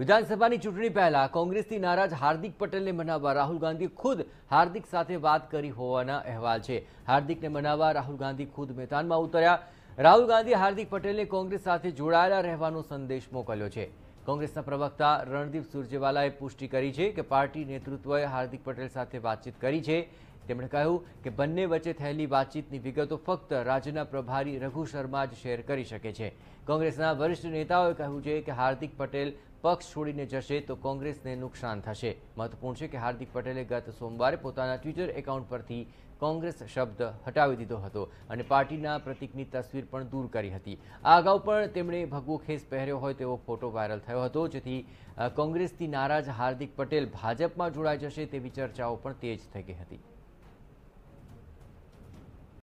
વિધાનસભાની ચૂંટણી પહેલા કોંગ્રેસથી નારાજ હાર્દિક પટેલને મનાવવા રાહુલ ગાંધી ખુદ હાર્દિક સાથે વાત કરી હોવાના અહેવાલ છે હાર્દિકને મનાવવા રાહુલ ગાંધી ખુદ મેદાનમાં ઉતર્યા રાહુલ ગાંધી હાર્દિક પટેલને કોંગ્રેસ સાથે જોડાયેલા રહેવાનો સંદેશ મોકલ્યો છે કોંગ્રેસના પ્રવક્તા રણદીપ સુરજેવાલાએ પુષ્ટિ કરી છે કે પાર્ટી નેતૃત્વએ હાર્દિક પટેલ સાથે વાતચીત કરી છે તેમણે કહ્યું કે બંને વચ્ચે થયેલી વાતચીતની વિગતો ફક્ત રાજ્યના પ્રભારી રઘુ શર્મા જ શેર કરી શકે છે કોંગ્રેસના વરિષ્ઠ નેતાઓએ કહ્યું છે કે હાર્દિક પટેલ પક્ષ છોડીને જશે તો કોંગ્રેસને નુકસાન થશે મહત્વપૂર્ણ છે કે હાર્દિક પટેલે ગત સોમવારે પોતાના ટ્વિટર એકાઉન્ટ પરથી કોંગ્રેસ શબ્દ હટાવી દીધો હતો અને પાર્ટીના પ્રતિકની તસવીર પણ દૂર કરી હતી આ અગાઉ પણ તેમણે ભગવો ખેસ પહેર્યો હોય તેવો ફોટો વાયરલ થયો હતો જેથી કોંગ્રેસથી નારાજ હાર્દિક પટેલ ભાજપમાં જોડાઈ જશે તેવી ચર્ચાઓ પણ તેજ થઈ ગઈ હતી